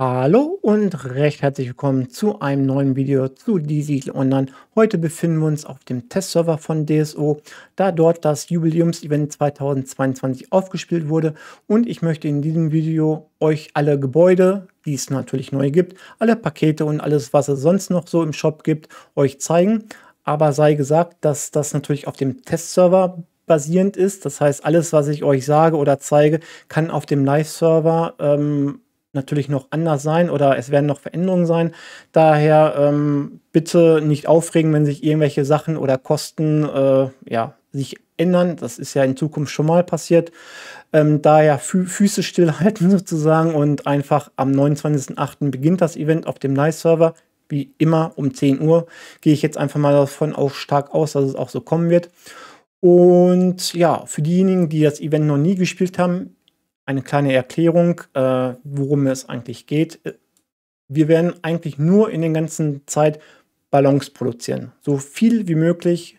Hallo und recht herzlich willkommen zu einem neuen Video zu Die siegel Online. Heute befinden wir uns auf dem Testserver von DSO, da dort das Jubiläumsevent 2022 aufgespielt wurde und ich möchte in diesem Video euch alle Gebäude, die es natürlich neu gibt, alle Pakete und alles, was es sonst noch so im Shop gibt, euch zeigen. Aber sei gesagt, dass das natürlich auf dem Testserver basierend ist. Das heißt, alles, was ich euch sage oder zeige, kann auf dem Live-Server ähm, natürlich noch anders sein oder es werden noch Veränderungen sein. Daher ähm, bitte nicht aufregen, wenn sich irgendwelche Sachen oder Kosten äh, ja, sich ändern. Das ist ja in Zukunft schon mal passiert. Ähm, daher Fü Füße stillhalten sozusagen und einfach am 29.08. beginnt das Event auf dem Nice-Server. Wie immer um 10 Uhr gehe ich jetzt einfach mal davon auch stark aus, dass es auch so kommen wird. Und ja, für diejenigen, die das Event noch nie gespielt haben, eine kleine Erklärung, äh, worum es eigentlich geht. Äh, wir werden eigentlich nur in der ganzen Zeit Ballons produzieren. So viel wie möglich.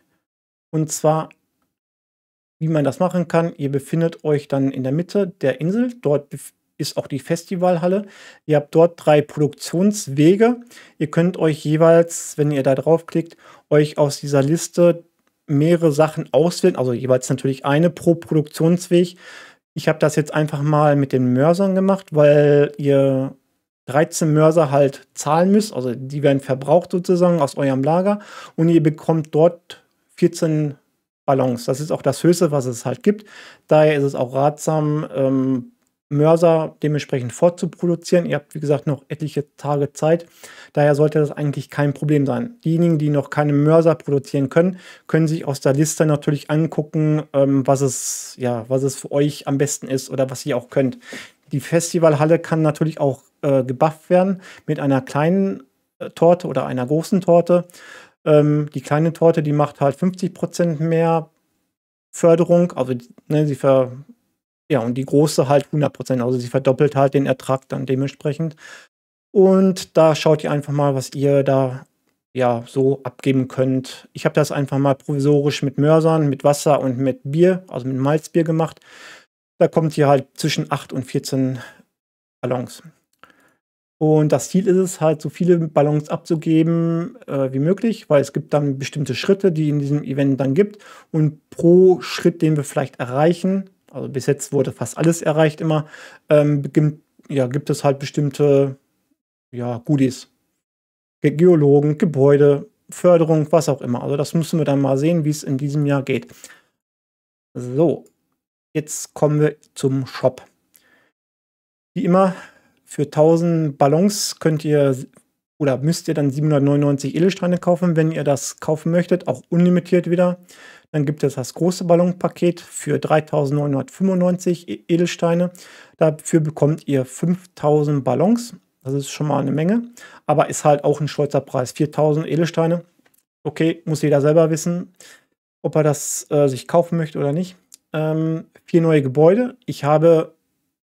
Und zwar, wie man das machen kann, ihr befindet euch dann in der Mitte der Insel. Dort ist auch die Festivalhalle. Ihr habt dort drei Produktionswege. Ihr könnt euch jeweils, wenn ihr da draufklickt, euch aus dieser Liste mehrere Sachen auswählen. Also jeweils natürlich eine pro Produktionsweg. Ich habe das jetzt einfach mal mit den Mörsern gemacht, weil ihr 13 Mörser halt zahlen müsst. Also die werden verbraucht sozusagen aus eurem Lager und ihr bekommt dort 14 Ballons. Das ist auch das Höchste, was es halt gibt. Daher ist es auch ratsam, ähm, Mörser dementsprechend fortzuproduzieren. Ihr habt, wie gesagt, noch etliche Tage Zeit. Daher sollte das eigentlich kein Problem sein. Diejenigen, die noch keine Mörser produzieren können, können sich aus der Liste natürlich angucken, ähm, was, es, ja, was es für euch am besten ist oder was ihr auch könnt. Die Festivalhalle kann natürlich auch äh, gebufft werden mit einer kleinen äh, Torte oder einer großen Torte. Ähm, die kleine Torte, die macht halt 50% mehr Förderung, also ne, sie ver ja, und die große halt 100 Prozent. Also sie verdoppelt halt den Ertrag dann dementsprechend. Und da schaut ihr einfach mal, was ihr da ja so abgeben könnt. Ich habe das einfach mal provisorisch mit Mörsern, mit Wasser und mit Bier, also mit Malzbier gemacht. Da kommt ihr halt zwischen 8 und 14 Ballons. Und das Ziel ist es halt, so viele Ballons abzugeben äh, wie möglich, weil es gibt dann bestimmte Schritte, die in diesem Event dann gibt. Und pro Schritt, den wir vielleicht erreichen, also bis jetzt wurde fast alles erreicht immer, ähm, gibt, ja, gibt es halt bestimmte ja, Goodies. Ge Geologen, Gebäude, Förderung, was auch immer. Also das müssen wir dann mal sehen, wie es in diesem Jahr geht. So, jetzt kommen wir zum Shop. Wie immer, für 1000 Ballons könnt ihr oder müsst ihr dann 799 Edelsteine kaufen, wenn ihr das kaufen möchtet. Auch unlimitiert wieder. Dann gibt es das große Ballonpaket für 3.995 e-, Edelsteine. Dafür bekommt ihr 5.000 Ballons. Das ist schon mal eine Menge, aber ist halt auch ein stolzer Preis. 4.000 Edelsteine. Okay, muss jeder selber wissen, ob er das äh, sich kaufen möchte oder nicht. Ähm, vier neue Gebäude. Ich habe,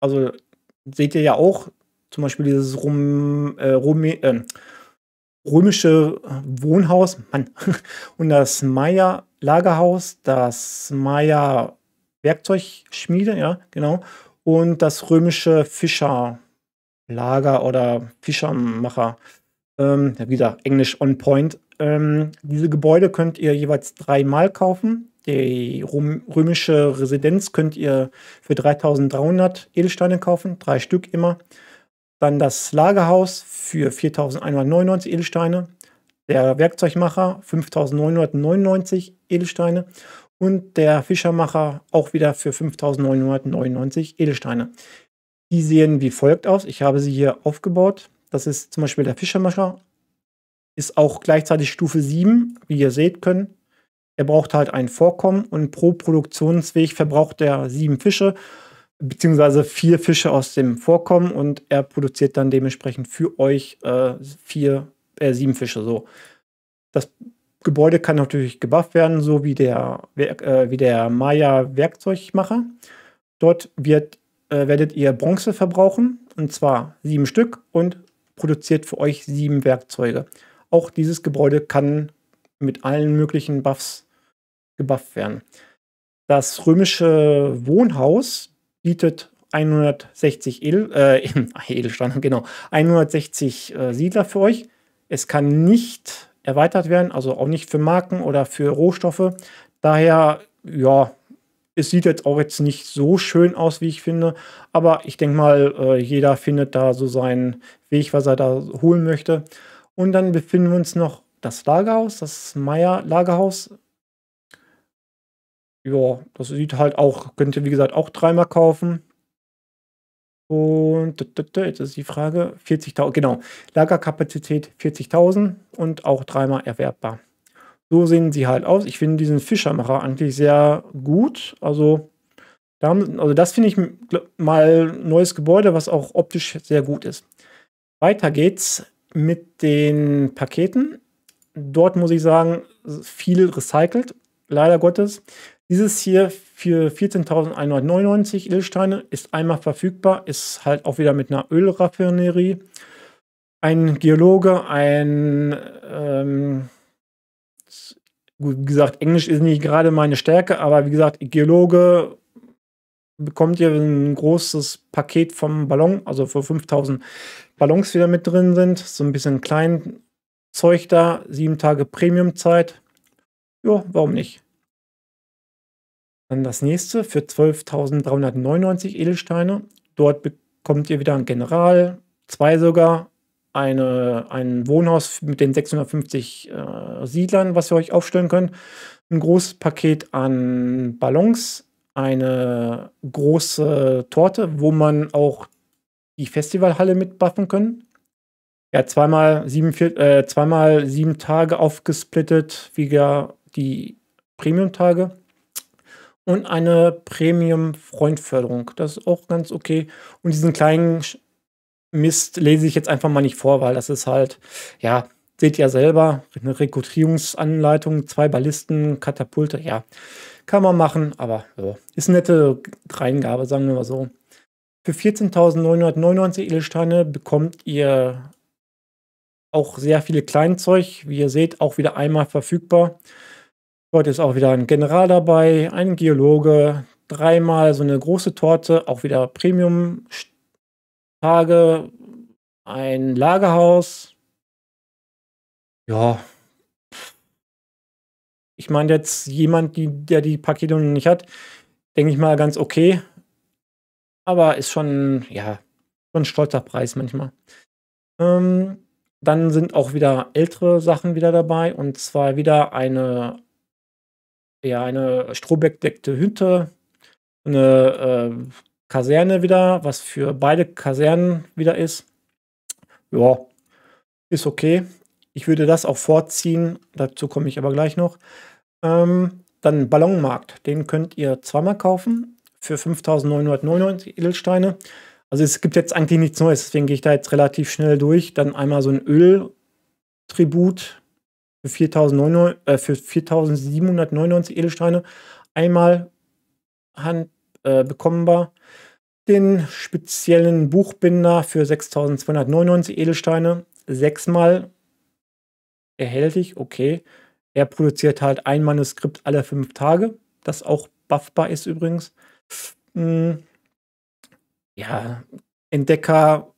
also seht ihr ja auch, zum Beispiel dieses Rom, äh, Rome, äh, römische äh, Wohnhaus Mann, und das Meier Lagerhaus, das Meier Werkzeugschmiede, ja, genau, und das römische Fischerlager oder Fischermacher. Ähm, ja, wieder Englisch on point. Ähm, diese Gebäude könnt ihr jeweils dreimal kaufen. Die römische Residenz könnt ihr für 3300 Edelsteine kaufen, drei Stück immer. Dann das Lagerhaus für 4.199 Edelsteine. Der Werkzeugmacher 5.999 Edelsteine. Und der Fischermacher auch wieder für 5.999 Edelsteine. Die sehen wie folgt aus. Ich habe sie hier aufgebaut. Das ist zum Beispiel der Fischermacher. Ist auch gleichzeitig Stufe 7, wie ihr seht können. Er braucht halt ein Vorkommen und pro Produktionsweg verbraucht er sieben Fische beziehungsweise vier Fische aus dem Vorkommen und er produziert dann dementsprechend für euch äh, vier, äh, sieben Fische so. Das Gebäude kann natürlich gebufft werden, so wie der, äh, wie der Maya-Werkzeugmacher. Dort wird, äh, werdet ihr Bronze verbrauchen, und zwar sieben Stück und produziert für euch sieben Werkzeuge. Auch dieses Gebäude kann mit allen möglichen Buffs gebufft werden. Das römische Wohnhaus bietet 160 Edel, äh, Edelsteine, genau, 160 äh, Siedler für euch. Es kann nicht erweitert werden, also auch nicht für Marken oder für Rohstoffe. Daher, ja, es sieht jetzt auch jetzt nicht so schön aus, wie ich finde. Aber ich denke mal, äh, jeder findet da so seinen Weg, was er da holen möchte. Und dann befinden wir uns noch das Lagerhaus, das Meier Lagerhaus ja, das sieht halt auch, könnt ihr wie gesagt auch dreimal kaufen. Und jetzt ist die Frage, 40.000, genau, Lagerkapazität 40.000 und auch dreimal erwerbbar. So sehen sie halt aus. Ich finde diesen Fischermacher eigentlich sehr gut. Also, also das finde ich mal neues Gebäude, was auch optisch sehr gut ist. Weiter geht's mit den Paketen. Dort muss ich sagen, viel recycelt leider Gottes. Dieses hier für 14.199 Edelsteine ist einmal verfügbar, ist halt auch wieder mit einer Ölraffinerie. Ein Geologe, ein, ähm, gut gesagt, Englisch ist nicht gerade meine Stärke, aber wie gesagt, Geologe bekommt ihr ein großes Paket vom Ballon, also für 5000 Ballons wieder mit drin sind. So ein bisschen Kleinzeug da, sieben Tage Premium-Zeit. Ja, warum nicht? Dann das nächste für 12.399 Edelsteine. Dort bekommt ihr wieder einen General, zwei sogar, eine, ein Wohnhaus mit den 650 äh, Siedlern, was ihr euch aufstellen könnt, ein großes Paket an Ballons, eine große Torte, wo man auch die Festivalhalle mitbuffen können. Ja, zweimal sieben, vier, äh, zweimal sieben Tage aufgesplittet, wie die Premium-Tage und eine Premium-Freundförderung. Das ist auch ganz okay. Und diesen kleinen Mist lese ich jetzt einfach mal nicht vor, weil das ist halt, ja, seht ihr selber, eine Rekrutierungsanleitung, zwei Ballisten, Katapulte, ja, kann man machen, aber ja, ist eine nette Reingabe, sagen wir mal so. Für 14.999 Edelsteine bekommt ihr auch sehr viele Kleinzeug, wie ihr seht, auch wieder einmal verfügbar. Heute ist auch wieder ein General dabei, ein Geologe, dreimal so eine große Torte, auch wieder Premium-Tage, ein Lagerhaus. Ja. Ich meine, jetzt jemand, die, der die Pakete noch nicht hat, denke ich mal ganz okay. Aber ist schon, ja, schon ein stolzer Preis manchmal. Ähm, dann sind auch wieder ältere Sachen wieder dabei und zwar wieder eine ja, eine strohbeckdeckte Hütte, eine äh, Kaserne wieder, was für beide Kasernen wieder ist. Ja, ist okay. Ich würde das auch vorziehen, dazu komme ich aber gleich noch. Ähm, dann Ballonmarkt, den könnt ihr zweimal kaufen für 5.999 Edelsteine. Also es gibt jetzt eigentlich nichts Neues, deswegen gehe ich da jetzt relativ schnell durch. Dann einmal so ein Öltribut für 4.799 äh, Edelsteine einmal hand, äh, bekommenbar. Den speziellen Buchbinder für 6.299 Edelsteine sechsmal erhältlich, okay. Er produziert halt ein Manuskript alle fünf Tage, das auch buffbar ist übrigens. Hm. Ja, Entdecker,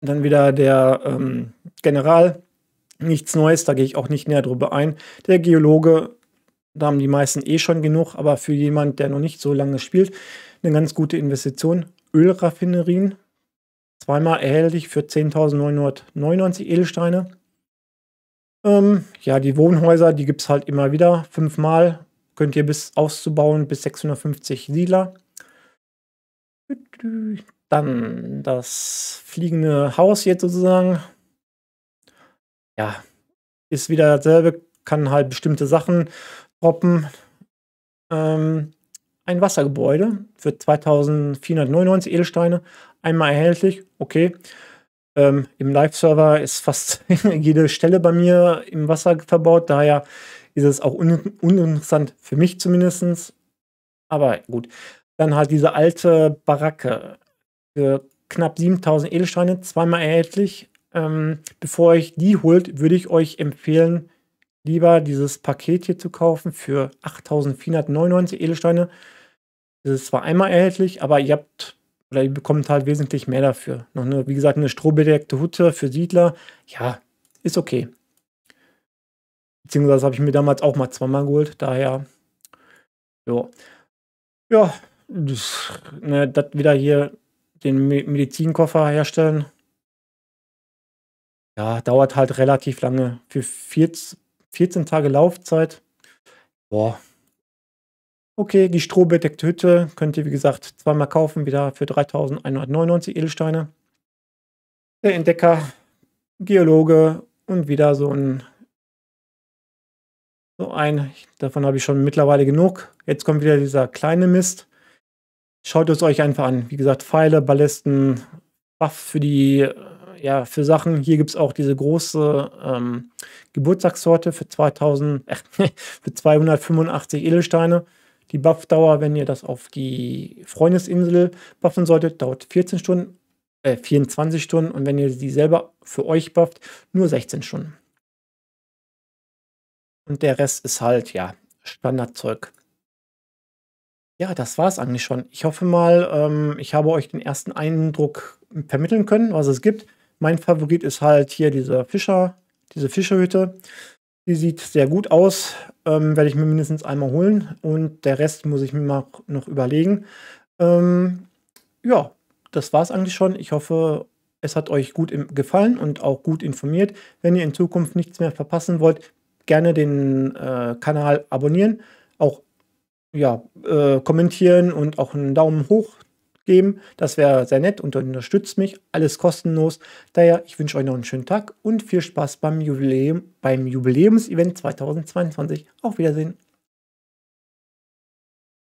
dann wieder der ähm, General, nichts Neues, da gehe ich auch nicht näher drüber ein. Der Geologe, da haben die meisten eh schon genug, aber für jemand, der noch nicht so lange spielt, eine ganz gute Investition. Ölraffinerien, zweimal erhältlich für 10.999 Edelsteine. Ähm, ja, die Wohnhäuser, die gibt es halt immer wieder. Fünfmal könnt ihr bis auszubauen bis 650 Siedler. Dann das fliegende Haus jetzt sozusagen ja, ist wieder dasselbe, kann halt bestimmte Sachen droppen. Ähm, ein Wassergebäude für 2499 Edelsteine, einmal erhältlich, okay. Ähm, Im Live-Server ist fast jede Stelle bei mir im Wasser verbaut, daher ist es auch un uninteressant für mich zumindest. Aber gut. Dann halt diese alte Baracke für knapp 7000 Edelsteine, zweimal erhältlich, ähm, bevor euch die holt, würde ich euch empfehlen, lieber dieses Paket hier zu kaufen für 8.499 Edelsteine. Das ist zwar einmal erhältlich, aber ihr habt oder ihr bekommt halt wesentlich mehr dafür. Noch eine, wie gesagt, eine strohbedeckte Hutte für Siedler. Ja, ist okay. Beziehungsweise habe ich mir damals auch mal zweimal geholt, daher. Jo. Ja, das, ne, das wieder hier den Medizinkoffer herstellen ja, dauert halt relativ lange. Für 14, 14 Tage Laufzeit. Boah. Okay, die strohbedeckte Hütte könnt ihr, wie gesagt, zweimal kaufen, wieder für 3199 Edelsteine. Der Entdecker, Geologe und wieder so ein. So ein, davon habe ich schon mittlerweile genug. Jetzt kommt wieder dieser kleine Mist. Schaut es euch einfach an. Wie gesagt, Pfeile, Ballesten, Buff für die äh, ja, für Sachen. Hier gibt es auch diese große ähm, Geburtstagssorte für, 2000, äh, für 285 Edelsteine. Die Buffdauer, wenn ihr das auf die Freundesinsel buffen solltet, dauert 14 Stunden, äh, 24 Stunden und wenn ihr sie selber für euch bufft, nur 16 Stunden. Und der Rest ist halt, ja, Standardzeug. Ja, das war es eigentlich schon. Ich hoffe mal, ähm, ich habe euch den ersten Eindruck vermitteln können, was es gibt. Mein Favorit ist halt hier dieser Fischer, diese Fischerhütte. Die sieht sehr gut aus, ähm, werde ich mir mindestens einmal holen und der Rest muss ich mir mal noch überlegen. Ähm, ja, das war es eigentlich schon. Ich hoffe, es hat euch gut gefallen und auch gut informiert. Wenn ihr in Zukunft nichts mehr verpassen wollt, gerne den äh, Kanal abonnieren, auch ja, äh, kommentieren und auch einen Daumen hoch geben. Das wäre sehr nett und unterstützt mich. Alles kostenlos. Daher, ich wünsche euch noch einen schönen Tag und viel Spaß beim Jubiläum, beim Jubiläumsevent 2022. Auf Wiedersehen.